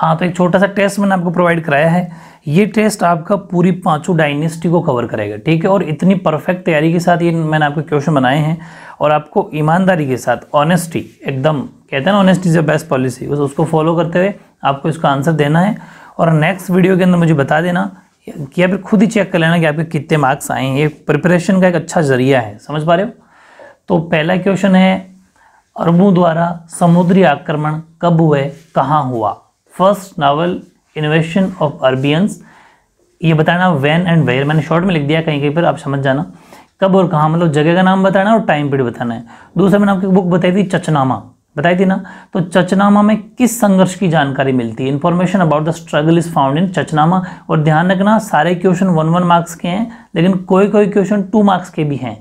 हाँ तो एक छोटा सा टेस्ट मैंने आपको प्रोवाइड कराया है ये टेस्ट आपका पूरी पांचों डायनेस्टी को कवर करेगा ठीक है और इतनी परफेक्ट तैयारी के साथ ये मैंने आपके क्वेश्चन बनाए हैं और आपको ईमानदारी के साथ ऑनेस्टी एकदम कहते हैं ना honesty is the best policy बस उसको फॉलो करते हुए आपको इसका आंसर देना है और नेक्स्ट वीडियो के अंदर मुझे बता देना या फिर खुद ही चेक कर लेना कि आपके कितने मार्क्स आए हैं ये प्रिपरेशन का एक अच्छा जरिया है समझ पा रहे हो तो पहला क्वेश्चन है अरबों द्वारा समुद्री आक्रमण कब हुए कहाँ हुआ first naval innovation of Arabians ये बताना वैन एंड वेयर मैंने शॉर्ट में लिख दिया कहीं कहीं पर आप समझ जाना कब और कहाँ मतलब जगह का नाम बताना और टाइम पीरियड बताना है दूसरा मैंने आपकी बुक बताई थी चचनामा बताई थी ना तो चचनामा में किस संघर्ष की जानकारी मिलती है information about the struggle is found in Chachnama और ध्यान रखना सारे क्वेश्चन वन वन मार्क्स के हैं लेकिन कोई कोई क्वेश्चन टू मार्क्स के भी हैं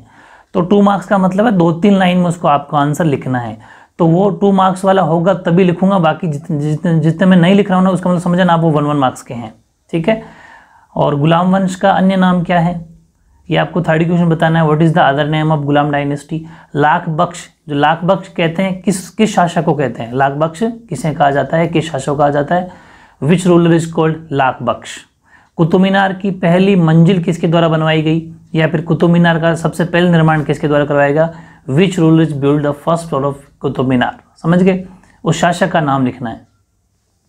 तो टू मार्क्स का मतलब है दो तीन लाइन में उसको आपको आंसर लिखना है तो वो टू मार्क्स वाला होगा तभी लिखूंगा बाकी जितने जितने जितने मैं नहीं लिख रहा हूँ ना उसका मतलब समझना आप वो वन वन मार्क्स के हैं ठीक है और गुलाम वंश का अन्य नाम क्या है ये आपको थर्ड क्वेश्चन बताना है what is the other name of Ghulam dynasty Lakh Baksh जो लाख बख्श कहते हैं किस किस शासक को कहते हैं लाख बख्श किसे कहा जाता है किस शासक को कहा जाता है which ruler is called Lakh Baksh Qutub Minar की पहली मंजिल किसके द्वारा बनवाई गई या फिर कुतुब मीनार का सबसे पहले निर्माण किसके द्वारा करवाएगा which ruler is build the first floor of Qutub Minar समझ गए उस शासक का नाम लिखना है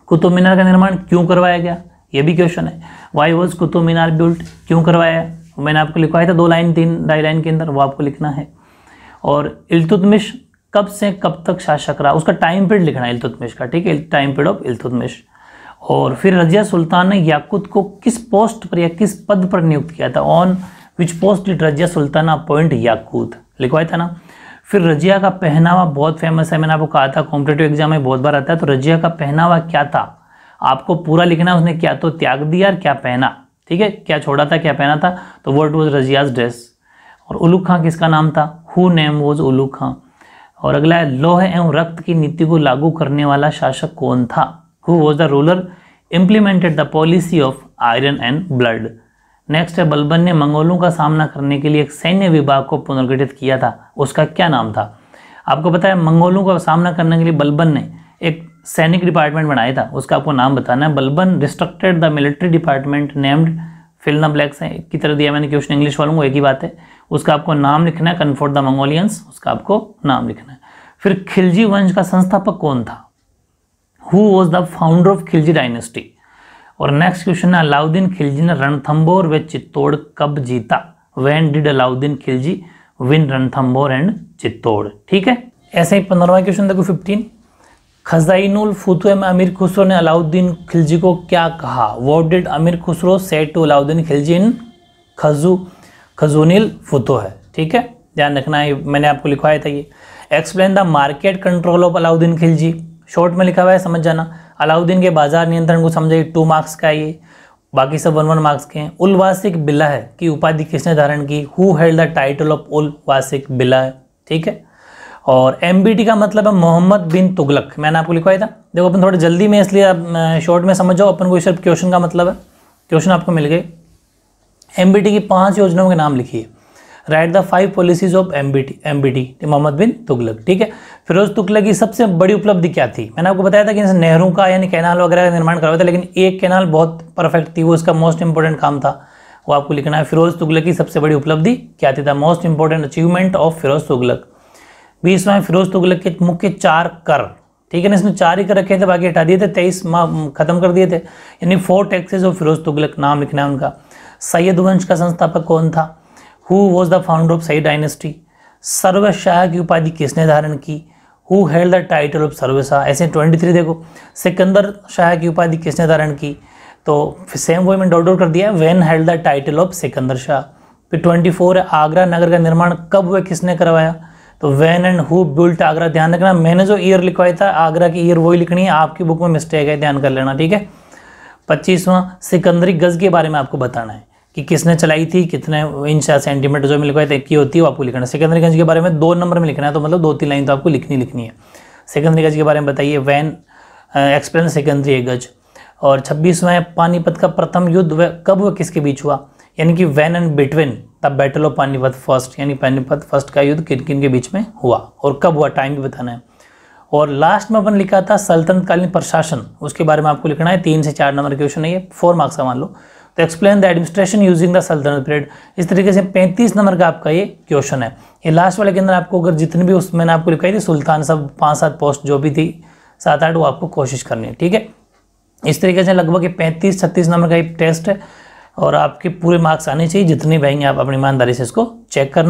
कुतुब मीनार का निर्माण क्यों करवाया गया ये भी क्वेश्चन है why was Qutub Minar built क्यों करवाया मैंने आपको लिखवाया था दो लाइन तीन ढाई लाइन के अंदर वो आपको लिखना है और इल्तुतमिश कब से कब तक शासक रहा उसका टाइम पीरियड लिखना है इल्तुतमिश का ठीक है टाइम पीरियड ऑफ इल्तुतमिश और फिर रजिया सुल्तान ने याकूत को किस पोस्ट पर या किस पद पर नियुक्त किया था on which post did Razia Sultana appoint Yakut लिखवाया था ना फिर रजिया का पहनावा बहुत फेमस है मैंने आपको कहा था कॉम्पिटेटिव एग्जाम में बहुत बार आता है तो रजिया का पहनावा क्या था आपको पूरा लिखना उसने क्या तो त्याग दिया और क्या पहना ठीक है क्या छोड़ा था क्या पहना था तो वर्ड वॉज रजियाज ड्रेस और उलूक खां किसका नाम था who name was Ulugh Khan और अगला है लोह एवं रक्त की नीति को लागू करने वाला शासक कौन था who was the ruler implemented the policy of iron and blood next है बलबन ने मंगोलों का सामना करने के लिए एक सैन्य विभाग को पुनर्गठित किया था उसका क्या नाम था आपको पता है मंगोलों का सामना करने के लिए बलबन ने एक सैनिक डिपार्टमेंट बनाया था उसका आपको नाम बताना है Balban restructured the military department named फिल्ना ब्लैक की तरह दिया मैंने क्वेश्चन इंग्लिश वालों को एक ही बात है उसका आपको नाम लिखना है कन्फोर्ट द मंगोलियंस उसका आपको नाम लिखना है फिर खिलजी वंश का संस्थापक कौन था who was the founder of Khilji dynasty और नेक्स्ट क्वेश्चन है अलाउद्दीन खिलजी ने रणथंबोर व चित्तौड़ कब जीता when did Alauddin Khilji win Ranthambore and Chittor ठीक है ऐसे ही पंद्रहवा क्वेश्चन देखो फिफ्टीन खजाइनुल फुतवे में अमीर खुसरो ने अलाउद्दीन खिलजी को क्या कहा what did Amir Khusro said to Alauddin Khilji in खजू खजूनिल फुतो है ठीक है ध्यान रखना है मैंने आपको लिखवाया था ये explain the market control of Alauddin Khilji short में लिखा हुआ है समझ जाना अलाउद्दीन के बाजार नियंत्रण को समझे टू मार्क्स का ये बाकी सब वन वन मार्क्स के हैं उल वासिक बिल्ला है कि उपाधि किसने धारण की who held the title of उल वासिक बिल्ला है ठीक है और एम का मतलब है मोहम्मद बिन तुगलक मैंने आपको लिखवाया था देखो अपन थोड़ा जल्दी में इसलिए आप शॉर्ट में समझ जाओ अपन को सिर्फ क्वेश्चन का मतलब है क्वेश्चन आपको मिल गए एम की पाँच योजनाओं के नाम लिखिए write the five policies of M B Muhammad bin Tughlaq ठीक है फिरोज तुगलक की सबसे बड़ी उपलब्धि क्या थी मैंने आपको बताया था कि नेहरू का यानी कैनाल वगैरह का निर्माण करवाया था लेकिन एक कैनाल बहुत परफेक्ट थी वो इसका मोस्ट इंपॉर्टेंट काम था वो आपको लिखना है फिरोज तुगलक की सबसे बड़ी उपलब्धि क्या थी the most important achievement of Firoz Tughlaq बीसवा है फिरोज तुगलक के मुख्य चार कर ठीक है ना इसमें चार ही कर रखे थे बाकी हटा दिए थे तेईस माह खत्म कर दिए थे यानी four taxes of Firoz Tughlaq नाम लिखना है उनका सैयद वंश का संस्थापक कौन था who was the founder of Sayyid dynasty सर्वशाह की उपाधि किसने धारण की who held the title of सर्वेशा ऐसे 23 देखो सिकंदर शाह की उपाधि किसने धारण की तो सेम वो मैंने डॉट डॉट कर दिया when held the title of Sikandar Shah फिर 24 है आगरा नगर का निर्माण कब हुआ किसने करवाया तो when and who built Agra ध्यान रखना मैंने जो ईयर लिखवाया था आगरा की ईयर वही लिखनी है आपकी बुक में मिस्टेक है ध्यान कर लेना ठीक है पच्चीसवां सिकंदरी गज़ के बारे में आपको बताना है कि किसने चलाई थी कितने इंच या सेंटीमीटर जो मिलवाए की होती है वो आपको लिखना है सेकेंडरी गंज के बारे में दो नंबर में लिखना है तो मतलब दो तीन लाइन तो आपको लिखनी लिखनी है सेकेंडरी गज के बारे में बताइए वैन एक्सप्लेन सेकेंडरी गज और छब्बीसवें पानीपत का प्रथम युद्ध कब हुआ किसके बीच हुआ यानी कि when and between the battle of Panipat first यानी पानीपत फर्स्ट का युद्ध किन किन के बीच में हुआ और कब हुआ टाइम भी बताना है और लास्ट में अपन लिखा था सल्तनतकालीन प्रशासन उसके बारे में आपको लिखना है तीन से चार नंबर क्वेश्चन है ये फोर मार्क्स का मान लो तो explain the administration using the saltanat period इस तरीके से पैंतीस नंबर का आपका ये क्वेश्चन है ये लास्ट वाले के अंदर आपको अगर जितनी भी उसमें मैंने आपको लिखाई थी सुल्तान सब पाँच सात पोस्ट जो भी थी सात आठ वो आपको कोशिश करनी है ठीक है इस तरीके से लगभग पैंतीस छत्तीस नंबर का एक टेस्ट है और आपके पूरे मार्क्स आने चाहिए जितने भी आप अपनी ईमानदारी से इसको चेक करना